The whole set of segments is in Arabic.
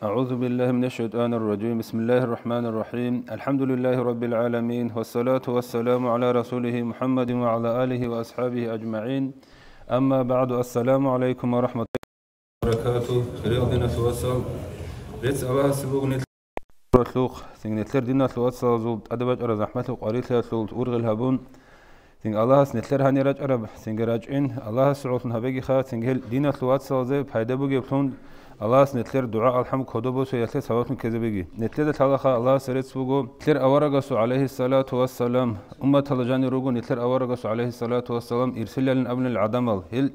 أعوذ بالله من الشيطان الرجيم بسم الله الرحمن الرحيم الحمد لله رب العالمين والصلاة والسلام على رسوله محمد وعلى آله وأصحابه أجمعين أما بعد السلام عليكم ورحمة الله وبركاته ريغدنا توصل ريتس أباها سبوغ نتلوخ سنگ نتلر دينا توصل زولت أدبج أرز أحمد وقريت لها الهبون سنگ الله سنتلر هنی راج أرب سنگ راج این الله نه بگی خات سنگ هل دينا توصل سازه پیدا بگی بخون Allahs netler dua alhamk hodobo so yatlet savatun kezebegi. Netler de talaha Allahs eret sugo tler awaragasu aleyhi salatu vesselam ummat alajani rugu netler awaragasu aleyhi salatu vesselam irsilalen abn el adamal hil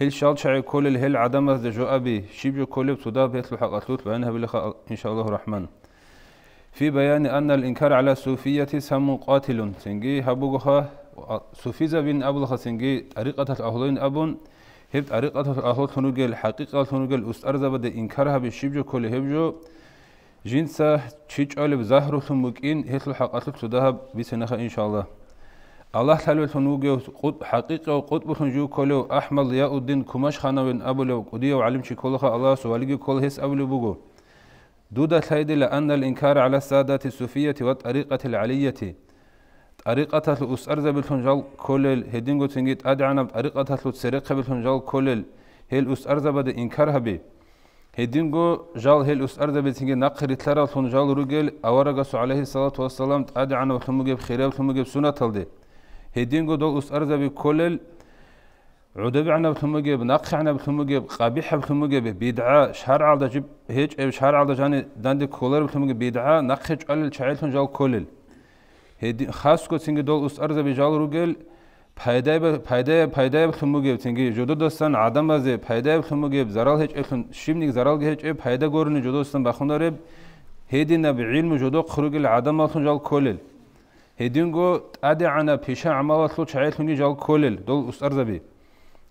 هل شال شعي كل الهل عدمة دجو أبي شيبجو كل بتدا بيتلو حق أتلوت بأنها بلخ إن شاء الله الرحمن في بيان أن الإنكار على الصوفية سم قاتل سنجي هبوغها صوفيزة بن أبلخ سنجي طريقة الأهلين أبون هب طريقة الأهوت هنوجل حقيقة هنوجل أستأرزة بد إنكارها بالشبجو كل جو جنسة تشيج ألب زهر ثمكين هتل حقاتك تذهب بسنخ إن شاء الله الله تعالى تنوجه قد حقيقة وقطب تنجو كله أحمد يا الدين كماش خانا بن أبو لو قدية وعلم شي كلها الله سوالجي كل هس أبو بوجو دودة هيدي لأن الإنكار على السادة الصوفية والطريقة العلية طريقة تلوس أرز بالفنجال كلل هدينغو تنجيت أدعنا بطريقة سرقة بالفنجال كلل هل أس أرز بد إنكارها بي هدينغو جال هل أس أرز بتنجي نقر تلر الفنجال رجل سو عليه الصلاة والسلام أدعنا بخمجب خيرة جب سنة تلدي هدينغو دول أس أرز بكلل عدب عنا جب نقر عنا جب قبيح جب بدعة شهر على جب هيج شهر على جاني داندي كولر جب بدعة نقر جال شعيل فنجال كلل ჰედი ხასკო ცინგე დოლუს არზები ჟალრუგელ ფაიდაებ ფაიდაებ ფაიდაებ ხმუგებ ცინგე ჯოდოდოსთან ადამაზე ფაიდაებ ხმუგებ ზარალ ჰეჭეხუნ შიმნიგ ზარალ ჰეჭე ფაიდა გორნი ჯოდოსთან ბახუნარებ ჰედინა ბი ილმუ ჯოდო ხრუგელ ადამალ ხუნ ჯალ ქოლელ ჰედინგო ტადი ანა ფიშა ამალათლუ ჩაილხუნი ჯალ ქოლელ დოლუს არზები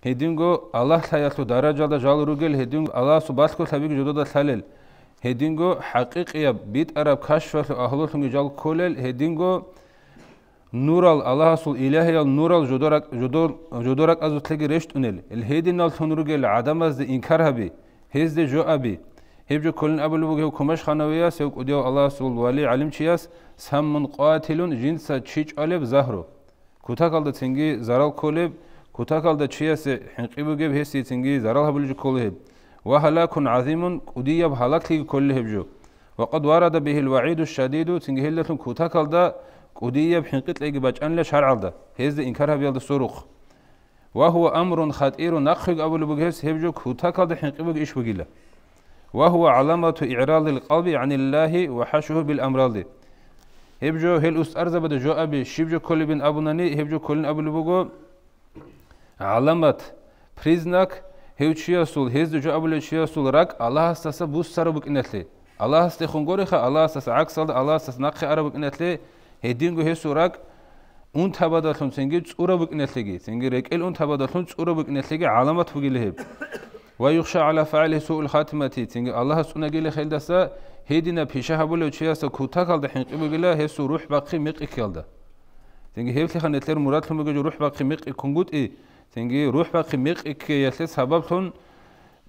ჰედინგო ალაჰ ხაიათუ დარაჯალ და ჯალ რუგელ ჰედინგო ალაჰ სუბასკო ხაბიგ ჯოდოდა ხალელ ჰედინგო ჰაკიკია ბიტარაბ ქაშვალ აჰლულთუნი ჯალ ქოლელ ჰედინგო ნურალ ალაჰასულ ილაჰიალ ნურალ ჯუდორაკ ჯუდორ ჯუდორაკ აზუთლეგი რეშტუნელ ელ ჰედინალ თუნრუგელ ადამაზდე ინკარაბი ჰეზდე ჯუაბი ჰებჯო ქოლენ აბულუგე ქომაშ ხანავია სევ კუდიო ალაჰასულ ვალი ალიმ ჩიას სამუნ ყათილუნ ჯინსა ჩიჭალებ ზაჰრო ქუთაკალდა ცინგი ზარალ ქოლებ ქუთაკალდა ჩიასე ჰინყიბუგე ჰესი ცინგი ზარალ აბულუჯი ქოლებ وهلاك عظيم أدي بهلاكه كله بجو وقد ورد به الوعيد الشديد تنجهلة كوتاكل دا قتل بحنقت أن بجأن لشرع دا هز إنكارها بيال الصروخ وهو أمر خطير نخق أبو البجهس هبجو كوتاكل دا حين حنقبك إيش بجيله وهو علامة إعراض القلب عن الله وحشه بالأمراض هبجو هل أست أرزب دا جو أبي شبجو كل بن أبو ناني هبجو كل أبو البجو علامة بريزنك hewçiya sul hezducu abuleciya sul rak Allah hastası bu sarabuk inetli. Allah hastı xongoriha Allah hastası aksalda Allah hastası nakhi arabuk inetli. Hedingu hesu rak un tabadatlun sengi urabuk inetligi. Sengi rekel un tabadatlun urabuk inetligi alamat fugilihib. Ve yuhşa ala faali su'ul hatimati. Sengi Allah hastuna gili xeldasa hedine pişaha buleciya sa kuta kaldı hinqibu gila hesu ruh baki miq ikildi. Sengi hevli hanetler muratlumu gece ruh baki miq ikungut i. تنجي روح بقى ميق اك يسلي سببتون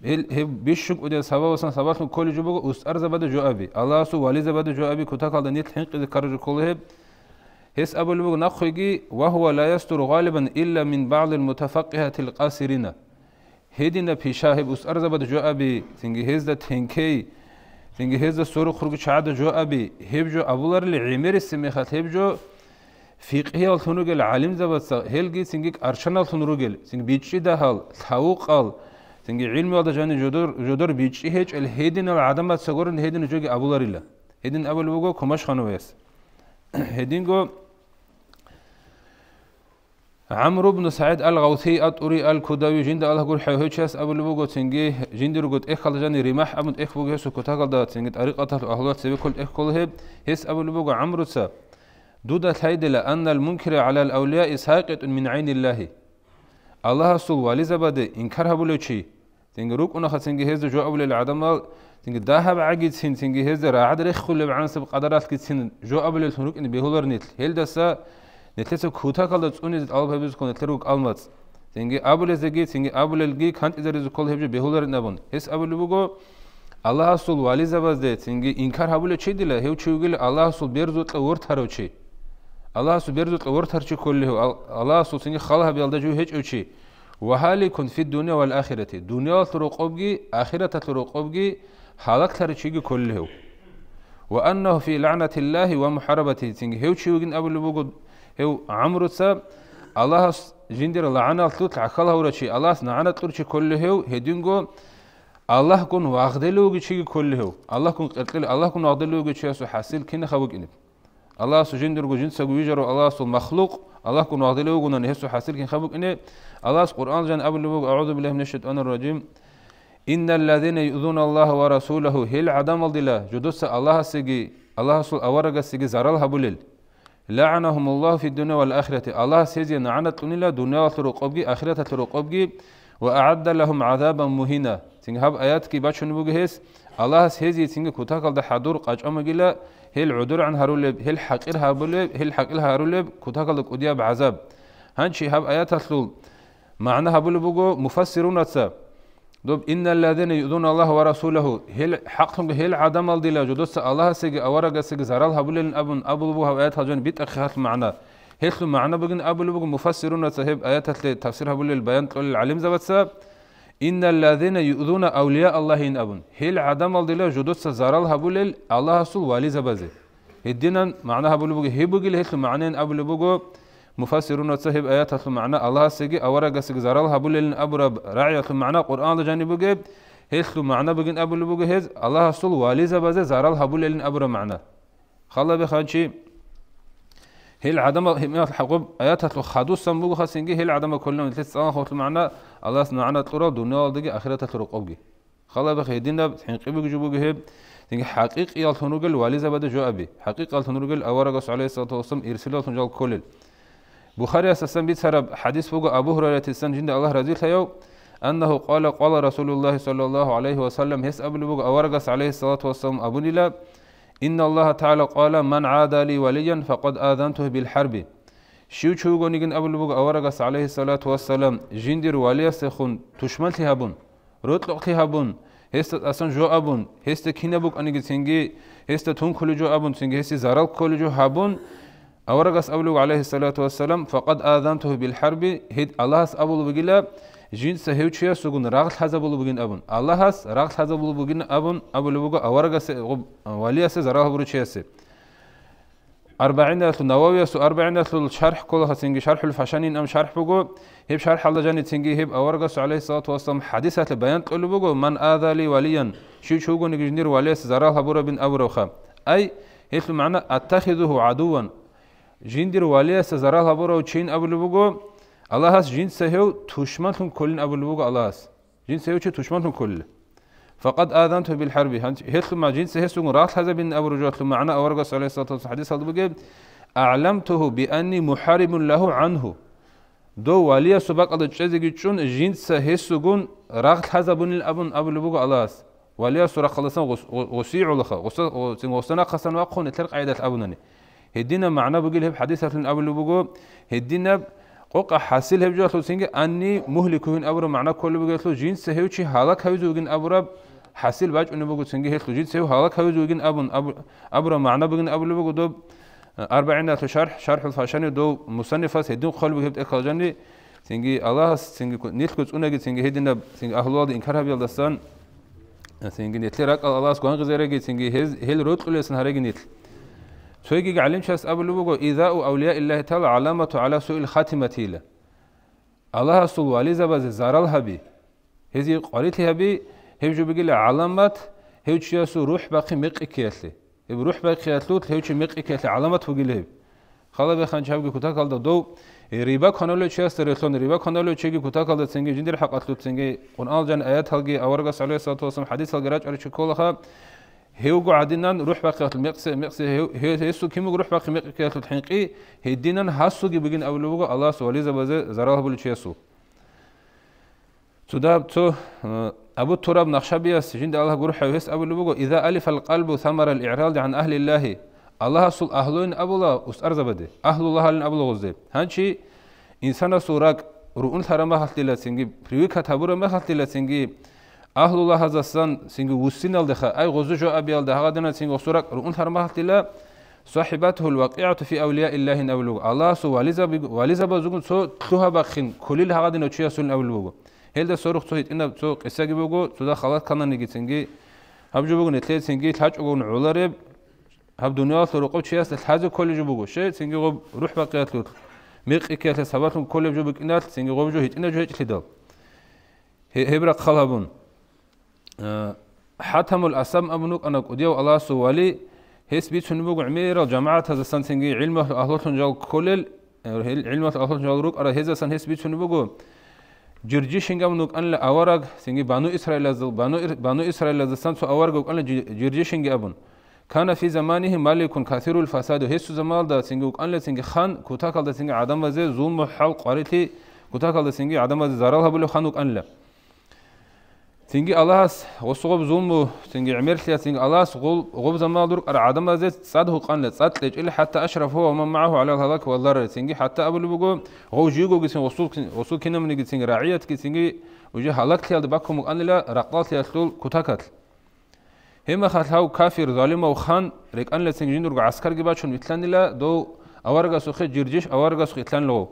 هي بيشك وده سبب وسن سببتون كل جبو أست أرز بده جو أبي الله سو والي بده جو أبي كتاك على نيت حين قد كرج كله هس أبو لبوق نخيجي وهو لا يستر غالبا إلا من بعض المتفقهة القاسرين هدينا في شاهب أس أرز بده جو أبي تنجي هز ده تنكي تنجي هز ده سور خروج شعاد جو أبي جو أبو لر لعمر السمخات السميخات جو فيقهي الثنوجل علم زبط هلجي سنجيك أرشنا الثنوجل سنج بيتشي دهال ثوقال سنج علمي هذا جاني جدر جدر بيتشي هيج الهيدن العدم بتسجورن هيدن جوجي أبو لاريلا هيدن أبو لوجو كمش خنويس هيدن جو عمرو بن سعيد الغوثي أطوري الكدوي جند الله قول حيوهيشاس أبو لبوغو تنجي جند رغوت إخال جاني رماح أبن إخبوغي سكوتاقل دا تنجي طريقة أهلوات سبي كل إخكله هس أبو لبوغو عمرو سا дуда тайдила анна ал-мункира ала ал-аулия исхаикатун мин айни аллахи аллах асул вализабаде инкарабулечи тинг рукуна хатинг хезе жуабул ал-адама тинг дахаб агит син тинг хезе раадри хул ансаб кадарат кит син жуабул ал-рукни бихулар нит хелдаса нетлеса кута калда цуни албабиз кон нетлеру калмац тинг абул эзеги тинг абул ал-ги кант эзериз кол хебже бихулар набун эс абул буго аллах асул вализабаде тинг инкарабулечи дила хев чугил аллах асул берзутла уртаручи الله سبحانه ورتر كله الله سبحانه خلها بيلدجو هيج أشي وهالي كن في الدنيا والآخرة دنيا ترقبجي آخرة ترقبجي حالك ترشيجي كله وأنه في لعنة الله ومحاربته تنج هيو تشيوجن أبو اللي لبوجد هيو عمرو سب الله جندر لعنة تطلع خلها ورشي الله لعنة ترشي كله هدينجو الله كن واخدلوجي تشيجي كله الله كن قتل الله كن واخدلوجي سو حاصل كنا خوج إنب الله سجن درجو جنس جوجر الله سو مخلوق الله كن واضلو قلنا نهسو حاصل كن خبوك إن الله سو قرآن جن قبل بوك أعوذ بالله من الشيطان الرجيم إن الذين يؤذون الله ورسوله هل عدم الضلا جدوس الله سجي الله سو أورج سجي زرال هبولل لعنهم الله في الدنيا والآخرة الله سيزي نعنت قنلا دنيا ترقبجي آخرة ترقبجي وأعد لهم عذابا مهينا تنگ هب آيات كي باتشون نبوغ هيس الله هس هزي تنگ كوتاك ده حضور قاج أما جلا هل عدور عن هارولب هل حقير هارولب هل حقير هارولب كوتاك الدا كوديا بعذاب هنشي هب آيات هتلول معناها بلو مفسرون اتسا دوب إن الذين يؤذون الله ورسوله هل حقهم هل عدم الدلا جدوس الله سج أورج سج زرال هبولن أبن أبو بوها آيات هجن بيت أخيات المعنى هل معنا بقول أبو بوجن مفسرون تهب آيات تفسير هبول البيان تقول العلم سب إن أبون هل عدم abun. جدود سزار الله judutsa zaral habulil Allah sul vali zabazi. Hiddinen ma'na habulu bugu hibugil hil ma'nen abulu bugu مفسرون وصحب آيات خل معنى الله سجى أورا الله زرال هبول أبو رب رعي خل معنى قرآن لجاني بجيب هيخ معنى بجن أبو لبوج هز الله صل والي الله زرال هبول أبو رب معنى خلا بخان شيء هل عدم هم آيات خل خدوس سمبوج خسنجي هل عدم كلهم تلت أنا معنى الله سنعنا طرب دنيا دقي آخرتها طرق أبقي خلا بخي دينا حين قبق جبوك هب تنجي حقيقي التنوق الواليزة بدا جو أبي حقيقي صلى الله عليه وسلم إرسل الله التنجال كلل بخاري أساسا بيت سرب حديث فوق أبو هريرة السن جند الله رضي الله أنه قال قال رسول الله صلى الله عليه وسلم هس أبل بوغ أورقص عليه الصلاة والسلام أبو نلا إن الله تعالى قال من عادى لي وليا فقد آذنته بالحرب შიუჩუგონიგინ აბულუბუგ ავარაგას ალეჰი სალათუ ვასალამ ჟინდირ ვალიასეხუნ თუშმალთი ჰაბუნ როტლოყთი ჰაბუნ ესთა ასან ჟო აბუნ ესთა ქინაბუგ ანიგი ცინგი ესთა თუნქული ჟო აბუნ ცინგი ესი ზარალ ქოლი ჟო ჰაბუნ ავარაგას აბულუბუგ ალეჰი სალათუ ვასალამ ფაყად აზანთუ ბილ ჰარბი ჰედ ალაჰას აბულუბუგილა ჟინ საჰევჩია სუგუნ რაღლ ჰაზაბულუბუგინ აბუნ ალაჰას რაღლ ჰაზაბულუბუგინ აბუნ აბულუბუგ ავარაგას ვალიასე ზარალ ჰაბურუ ჩიასე أربعين أصل نووي أصل أربعين أصل شرح كلها تنجي شرح الفشانين أم شرح بقو هيب شرح الله جاني تنجي هب أورقس عليه الصلاة والسلام حديثة البيان تقول بقو من آذى لي وليا شو شو قو نجنير وليا سزرال هبورة بن أوروخا أي هيثل معنى أتخذه عدوا جندير وليا سزرال هبورة وشين أبو بقو الله هس جند سهيو تشمنتم كلن أبو بقو الله هس جند سهو تشمنتم كلن فقد آذنت بالحرب هتل ما جنس هسون رات هذا بن أبو رجوع ثم معنا أورقص عليه الصلاة والسلام حديث هذا بجيب أعلمته بأني محارب له عنه دو واليا سبق قد تشزق تشون جنس هسون رات هذا بن الأبن أبو لبوق ألاس واليا سورة خلصنا غسيع لخا غسنا خسنا وقون اتلقى عيدة أبنني هدينا معنا بقول هب حديث أبو لبوق هدينا قوق حاصل هب جوتلو أني مهلكهن أبرو معنا كل بقول جنس هيوشي هلاك هيوزوجن أبرو حاصل باج انه بقول سنجي هيك لجيت سو هالك هاي زوجين ابن ابو ابرا معنا بقول ابو اللي بقول دوب أربعين ألف شرح شرح الفاشاني دو مصنفة سيدون خالب بهبت إخراجاني سنجي الله سنجي نيت كنت أنا جيت سنجي هيدنا سنجي أهل الله انكار إنكارها بيلدستان سنجي نيتلي راك الله سكون غزيرة جيت سنجي هز هيل روت كل سنهار نيتل سويجي علم شاس أبو لبوغو إيذاء أولياء الله تعالى علامة على سوء الخاتمة إلى الله سبحانه وتعالى زبز زارل هبي هذه قريت هبي ჰევჯუბიგილე ალამათ ჰევჩიასუ რუჰ ბაკი მეყიქიალე ებ რუჰ ბაკიალუ ჰევჩი მეყიქიალე ალამათ ვგილე ხალაბე ხან ჩავგი ქუთაკალდა დო რიბა ქონოლე ჩიასტერ ეხონ რიბა ქონოლე ჩიგი ქუთაკალდა ცენგი ჯინდერ ჰაყათლუ ცენგი ყურანალ ჯან აიათ ალგი ავარგა სალე სათოსამ ჰადის ალგი რაჭარი ჩიკოლა ხა ჰევგუ ადინან რუჰ ბაკიალუ მეყსე მეყსე ჰესუ ქიმუ რუჰ ბაკი მეყიქიალუ ჰინყი ჰედინან ჰასუ გი ბიგინ ავლუგა ალას ვალიზა ბაზე ზარალბული ჩიასუ ცუდა ცუ أبو التراب نخشبيس جند الله جرح ويس أبو لبوغو إذا ألف القلب ثمر الإعراض عن أهل الله الله سل أهلون أبو الله أس أرز بدي أهل الله لن أبو لغزي هانشي إنسان سوراك رؤون ثرا ما خطيلا سنجي بريوك هتابورا ما خطيلا سنجي أهل الله هذا سن سنجي وسين الدخا أي غزو جو أبي الدخا غدنا سنجي سوراك رؤون ثرا ما خطيلا صاحبته الواقعة في أولياء الله نبلغ الله سو والزا والزا بزوجن سو تلوها بخين كل الهغدنا تشيا سن أبو لبوغو ელდა სორუხцо იტინა ძო ესაგებოგო ძოდა ხალხ ქანანიგი წინგი აბჯობოგო ნეთლე წინგი ლაჭოგონ ულარე აბდუნია სორუყო ჩიას ლაჭო კოლეჯი ბუგო შე წინგი ღო რუჰ ბაყიათ ლუთ მიყი ქეთა საბათუნ კოლეჯი ბიკინა წინგი ღო ბჯო იტინა ჯო ეჭლიდო ჰებრა ხალაბუნ ჰათამულ ასამ აბნუ ანა ყოდია ალა სუვალი ეს ვიცუნი ბუგო უმეირა ჯამაათა ზასან წინგი ილმა აჰლუთუნ ჯალ კოლელ ილმა აჰლუთუნ ჯალ რუკ არა ჰეზასან ეს ვიცუნი ბუგო جرجي شنغم نوك أن لا أورق سنجي بانو إسرائيل زل بانو بانو إسرائيل زل سانسو أورق أن جرجي شنغي أبون كان في زمانه مالك كثير الفساد هيس زمال دا سنجي أن لا سنجي خان كوتاكل دا سنجي عدم وزي زوم حلق قريتي كوتاكل دا سنجي عدم وزي زارال هبلو خانوك أن لا تنجي الله ألاس وصوب زومو تنجي عمير عمرتيا تنجي الله غل غب زمان دورك أر عدم زيت صاده قان لتصات لج إلا حتى أشرف هو ومن معه على هذاك والله تنجي حتى أبو لبقو غو جيجو جسم وصول وصول كنا من جي رعية تنجي وجه هلاك تيا دبكم وقان لا رقات يا سلول كتاكت هما خاتلاو كافر ظالم وخان ريك أن تنجي درك عسكر جباشون مثلنا لا دو أورغا سوخي جرجش أورغا سوخي تلان لو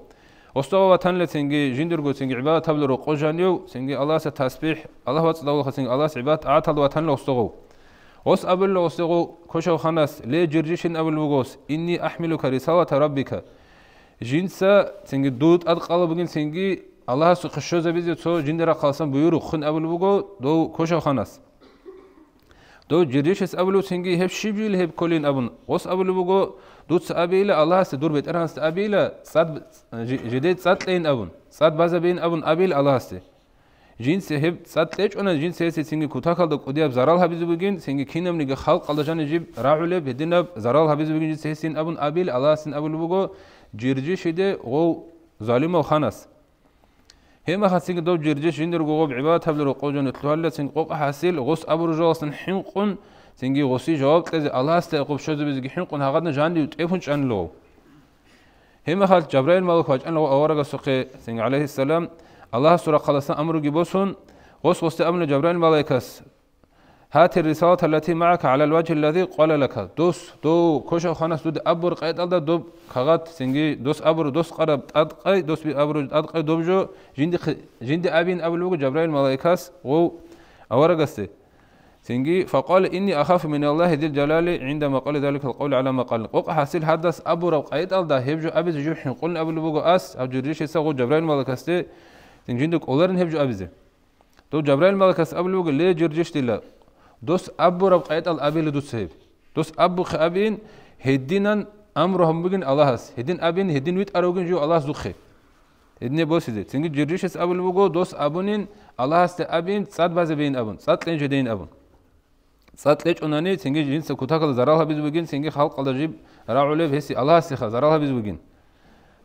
остава танле сенги жиндургу сенги ибадат таблуру қожаниу сенги алласа тасбиҳ аллаҳ ва цдавлха сенги аллас ибадат ааталва танле остагу ос абилла остагу кошав ханас ле жиржишин абилвугос инни ахмилука рисалата раббика жинса сенги дуд ад қалабугин сенги аллаҳасу қишшозабизи цо жиндара қалсан буюру хун абилвуго доу кошав ханас до жириш аблу синги хеп шибил хеп колин абун ос аблу бого дуц абиле аллахс дурбет ранс абиле сад жиде сад лен абун сад база бен абун абил аллахс жинсе хеп сад теч он жинсе се синги кутахал до куди аб зарал хабиз бугин синги кинемни ге халк алжани жиб рауле бединаб зарал хабиз бугин жинсе син абун абил аллахс син аблу бого жиржи шиде го залимо ханас هما خاسين دو جرجش هندر قوب عباد هبل رقوجن اتلوهلا سين قوب حاسيل غص أبرو جواسن حنقن سينجي غصي جواب تلزي الله استيقوب شوز بزي حنقن هاغدن جان ليو تيفنش أن لو هما خال جبرائيل مالك واج أن لو أورغ سقي سينج عليه السلام الله سورة خلصان أمرو جبوسون غص غصي أمن جبرائيل مالكاس هات الرصاصة التي معك على الوجه الذي قال لك دوس دو كوشا خانس دو أبر قيد ألدا دو كغات سنجي دوس أبر دوس قرب أدقي دوس بي أبر أدقي دوبجو جندي خ... جندي أبين ابو أبلوك جبرائيل ملائكاس و أورقستي سنجي فقال إني أخاف من الله ذي الجلال عندما قال ذلك القول على ما قال قق حسيل حدث أبو رو قيد ألدا هبجو أبز جو حين قلنا أبو لبوغو أس أو جريش يساغو جبرائيل ملائكاستي سنجندك أولرن هبجو أبزي دو جبرائيل ملائكاس ابو أبلوغ لي جرجش دي დოს აბურა ყაიტალ აბილი დუცებ დოს აბუ ხაბინ ჰედინან ამროჰამ ბიგინ ალაჰას ჰედინ აბინ ჰედინ ვით არუგინ ჯო ალაჰ ზუხე ედნე ბოსიდე თინგი ჯირიშეს აბულ ბუგო დოს აბუნინ ალაჰას და აბინ წად ბაზე ბეინ აბუნ წად ლენჯე დეინ აბუნ წად ლეჭონანი თინგი ჯინს ქუთაკალ ზარალ ჰაბიზ ბიგინ თინგი ხალ ყალდაჟი რაულე ვესი ალაჰას ხა ზარალ ჰაბიზ ბიგინ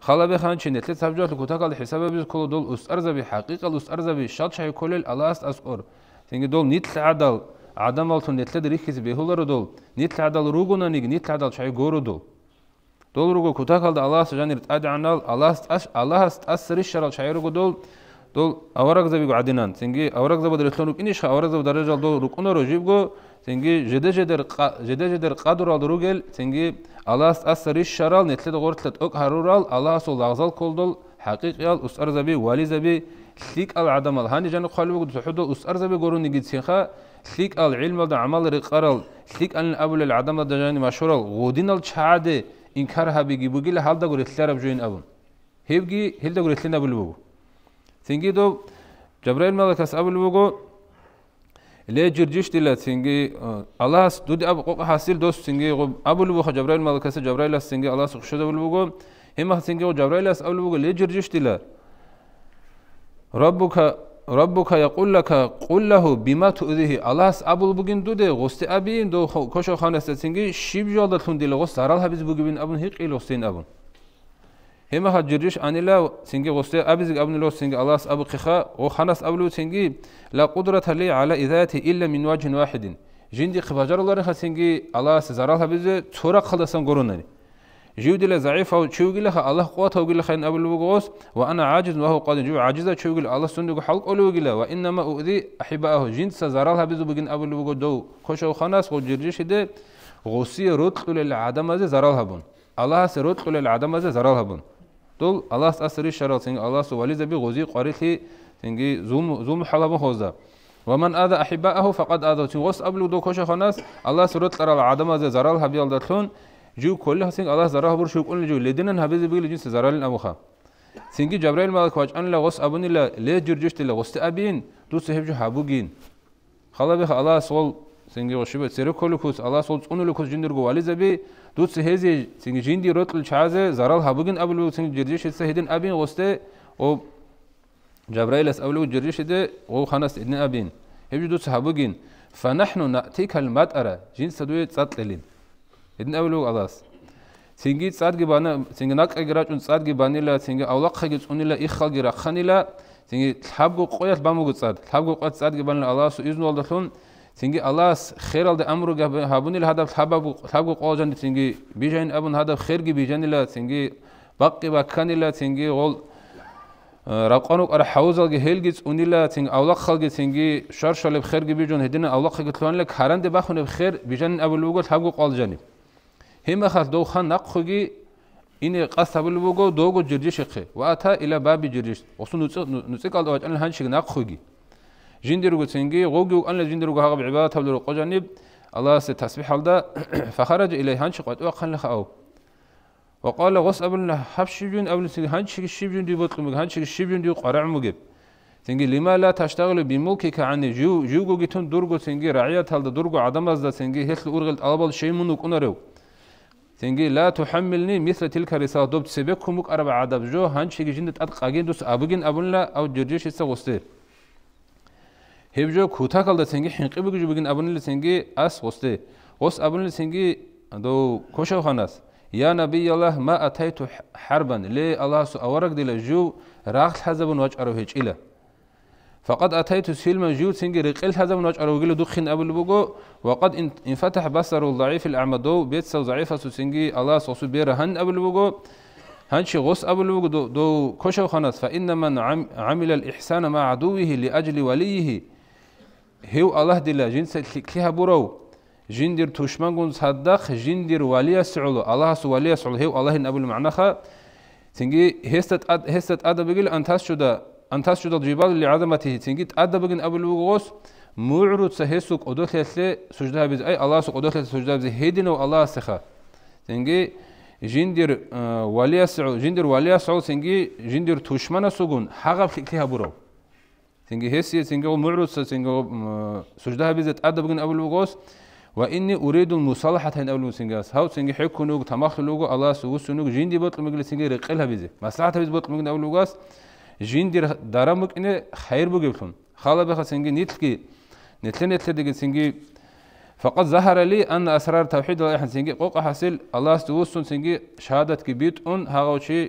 ხალაბე ხან ჩინე თლე საბჯოთ ქუთაკალ ჰესაბებს ქოლო დოლ უსტარზაბი ჰაკიკალ უსტარზაბი შალჩაი ქოლელ ალაჰას ასყორ თინგი დოლ ნიტლ ადალ адам алтун нетлед рихис бехолародол нетл адал ругонаниг нетл адал чай городол дол руго кутакалда аллах жанир таджанал аллах аш аллах ас ришарал чай ругодол дол аваракзаби гадинан синги аваракзаба дрехлону киниш аваракзаба дарежал дол руконоро жибго синги жеде жедер жеде жедер кадурал ругел синги аллах ас ришарал нетлед гортлед ок харурал аллах сол агзал колдол ҳақиқиал устарзаби вализаби ликал адамал ҳани жан қалбуг дуҳудо устарзаби горуниги синха سليك العلم دا عمل رقرل سليك أن أبو العدم دا جاني مشورل غودين الشهادة إنكارها بيجي بيجي لحال دا قول السلام جوين أبو هيبجي هل دا قول السلام أبو البوغو ثنجي دو جبرائيل ملك أس أبو البوغو لي جرجش دلا ثنجي الله أس دودي أبو قوق حاصل دوس ثنجي أبو البوغو جبرائيل ملك أس جبرائيل أس ثنجي الله أس سخشد أبو البوغو هم ثنجي جبرائيل أس أبو البوغو لي جرجش دي لا ربك რაბუკა يقول لك قل له بما تؤذيه الله ابو بوგინ დუდე ღოსტე აბიინ დო ქოშო ხანესა წინგი შიბჟალ და თუნდილ ღოს არალ ჰაბიზ ბუგიბინ აბუნ ჰი ყილოს წინ აბუნ ჰემა ხაჯრიშ ანილა წინგი ღოსტე აბიზ აბუნ ლოს წინგი الله ابو ხიხა ო ხანას აბლუ წინგი لا قدره لي على اذاته الا من وجه واحد ჯინდი ხბაჯარ ლარ ხა წინგი الله ზარალ ჰაბიზ ცორა ხალდასან გორონარი لا ضعيف أو شوغل الله قوته وقل خين أبو الوقوس وأنا عاجز وهو قد جوع عاجزة شوغل الله سندق حلق ألوغل وإنما أؤذي أحبائه جند سزارالها بجن أبو الوقو دو أو خناس وجرجش دي غصي رتق للعدم زي زرالها بون الله سرتق للعدم زي زرالها بون دول الله سأسري شرال سنج الله سوالي زبي غزي قريخي سنجي زوم زوم حلبون خوزا ومن آذى أحبائه فقد آذى تغص أبلو دو خشو خناس الله سرتق للعدم زي زرالها بيال دخلون جو كله سنگ الله زراه بر شوك أن جو لدينا هبز بيل جنس زرال أبوها سنجي جبريل مالك واج أن لا غص أبوني لا ليه جرجشت لا غصت أبين دو سهب جو حبوجين خلا بخ الله سول سنجي وشبه سيرو كله كوس الله سول تقول لكوس جندر جوالي زبي دو سهزي سنجي جندي رتل شازة زرال حبوجين قبل سنجي جرجشت سهدين أبين غصت أو جبريل أسأله جرجشت أو خناس إدنا أبين هبجو دو سهبوجين فنحن نأتيك المدأرة جنس دوية تطللين ედნევლუ ალას სინგი წადგებანა სინგი ნაკეგრაჭუნ წადგებანილა სინგი ავლაყხეგი წუნილა იხალგირა ხანილა სინგი თლაბგო ყოიალ ბამოგუცად თლაბგო ყოც წადგებანილა ალასუ იზნულდახუნ სინგი ალას ხერალდე ამრუგა ჰაბუნილ ჰადაბ თლაბგო თლაბგო ყოლაჟან სინგი ბიჟენ აბუნ ჰადაბ ხერგი ბიჟენილა სინგი ბაყი ბაქანილა სინგი ყოლ რაყანო ყარა ჰაუზალგი ჰელგი წუნილა წინ ავლა ხალგი წინგი შარშალებ ხერგი ბიჟონ ჰედინა ავლა ხალგი თვანილა ქარანდე ბახონებ ხერ ბიჟანი აბულუგო თაგუ ყალჯანი ჰემახალ დოხა ნაკხუგი ინე ყასაბლუგო დოგო ჯირჯი შეხე ვათა ილა ბაბი ჯირჯი ოსუ ნუცი ნუცი კალდა ჭანი ჰანში ნაკხუგი ჟინდირუგო ცენგი ღოგი ან ჟინდირუგო ჰაგა ბიბათავლურო ყოჯანი ალასე თასბიჰალდა ფახარაჯ ილა ჰანში ყატვა ხალი ხაო وقال غصب ابن حبشجون ابن سنهانش شيبجون دي بوتقم هانش شيبجون دي قرعموگ سنگي لما لا تشتغل بملكك عن جو جوگو گيتون دورگو سنگي رعيات هلد دورگو عدم از دا سنگي هيل اورغلت البال شيمونو كونارو تنگی لا تو نی مثل تلک کاریسال دوبت سبک کمک آرام عادب جو هنچه گیجند ات قاعین دوس آبگین آبون لا او جریش است وسطی. هیب جو خوته کل دست تنگی حنقی بگو جو بگین آبون تنگی آس وسطی. وس آبون لی تنگی دو کشوه خانس. یا نبی الله ما اتای تو حربان لی الله سو آورک دل جو راحت حزب نواج آرهش ایله. فقد أتيت سيلما جود سنجر قل هذا من وجه وقل دخن أبو البوجو وقد انفتح بصر الضعيف الأعمدو بيت سو ضعيف سنجي الله سوسو هن أبو البوجو هنشي غص أبو البوجو دو, دو كشو خنص فإن من نعم-، عمل الإحسان مع عدوه لأجل وليه هو الله دلا جنس كيها برو جندر تشمنغون صدق جندر ولي سعلو الله سو ولي سعلو هو الله أبو المعنخة سنجي هستت أد هستت أد بيجل أنتاس أن تسجد الجبال لعظمته تنجد أدى بجن أبو الوغوس معرض سهسك أدوث يسلي سجدها بز أي الله سك أدوث سجدها بز هيدن والله سخا تنجي جندر وليا سعو جندر وليا سعو تنجي جندر تشمنا سجون حقب فيها برو تنجي هسي تنجي معرض تنجي سجدها بز أدى بجن أبو الوغوس وإني أريد المصالحة هن أول سنجاس هاو سنجي حكو نوج تمخ الله سوس نوج جندي بطل مجلس سنجي رقلها بزي مصلحة بيز بطل مجلس أول لوجاس ჟინდი დარამოკინე ხაირბო გიფლუნ ხალაბახა სენგი ნიტლკი ნეთლენეთლე დეგენ სენგი ფაყად ზაჰარა ლი ან ასრარ თავჰიდ ალაიჰან სენგი ყოყა ჰასილ ალას დუსუნ სენგი შაჰადათ კი ბიტუნ ჰაღავჩი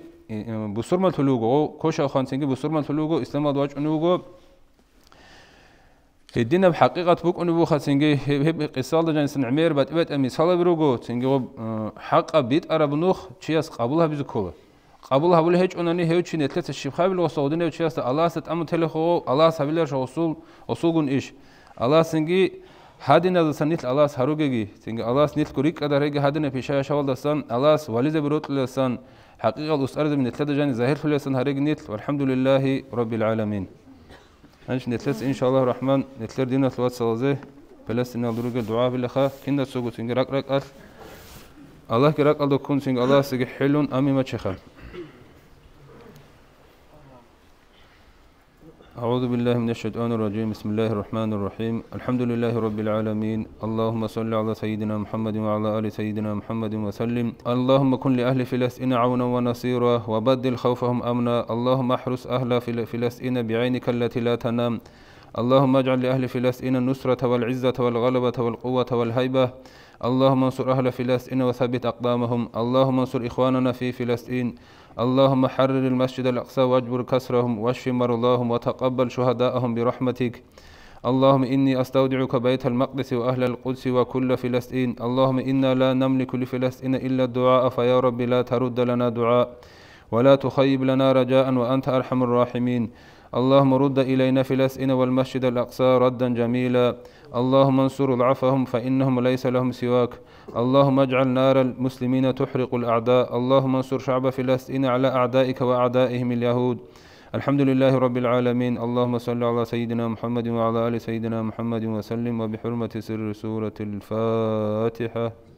ბუსურმა თულუგო ქოშა ხან სენგი ბუსურმა თულუგო ისლამა დვაჭნუგო ედინა ბაყიყათ ბუკუნი ბუხა სენგი ჰები ყისალ დაჯან სენ უმერ ბატბეტ ამი სალაბრუგო სენგი ყო ჰაყა ბიტ არაბნუხ ჩიას ყაბულა ბიზ ქოლა قبول هبول هيج أنني هيج نتلت الشبخابل وصودين هيج ياسا الله است اما تله خو الله سبيلر اصول اصولون ایش الله سنجی هدی هذا نیت الله هروجي تنجي الله سنيت كوريك اداره گه هدی في شيء شوال دستان الله وليد بروت لسان حقيقة الأسرة من نتلت جاني زاهر في لسان نیت و الحمد لله رب العالمین انش نتلت إن شاء الله رحمان الرحمن نتلر دينا ثلاث دروغ دعا بله خا کند سوگو سوق رک رک رك الله کرک الله كون تنجي الله سجح حلون آمی ما چه خا أعوذ بالله من الشيطان الرجيم بسم الله الرحمن الرحيم الحمد لله رب العالمين اللهم صل على سيدنا محمد وعلى آل سيدنا محمد وسلم اللهم كن لأهل فلسطين عونا ونصيرا وبدل خوفهم أمنا اللهم احرس أهل فلسطين بعينك التي لا تنام اللهم اجعل لأهل فلسطين النصرة والعزة والغلبة والقوة والهيبة اللهم انصر أهل فلسطين وثبت أقدامهم اللهم انصر إخواننا في فلسطين اللهم حرر المسجد الأقصى واجبر كسرهم واشف مرضاهم وتقبل شهداءهم برحمتك اللهم إني أستودعك بيت المقدس وأهل القدس وكل فلسطين اللهم إنا لا نملك لفلسطين إلا الدعاء فيا رب لا ترد لنا دعاء ولا تخيب لنا رجاء وأنت أرحم الراحمين اللهم رد إلينا في الأسئنة والمسجد الأقصى ردا جميلا اللهم انصر ضعفهم فإنهم ليس لهم سواك اللهم اجعل نار المسلمين تحرق الأعداء اللهم انصر شعب فلسطين على أعدائك وأعدائهم اليهود الحمد لله رب العالمين اللهم صل على سيدنا محمد وعلى آل سيدنا محمد وسلم وبحرمة سر سورة الفاتحة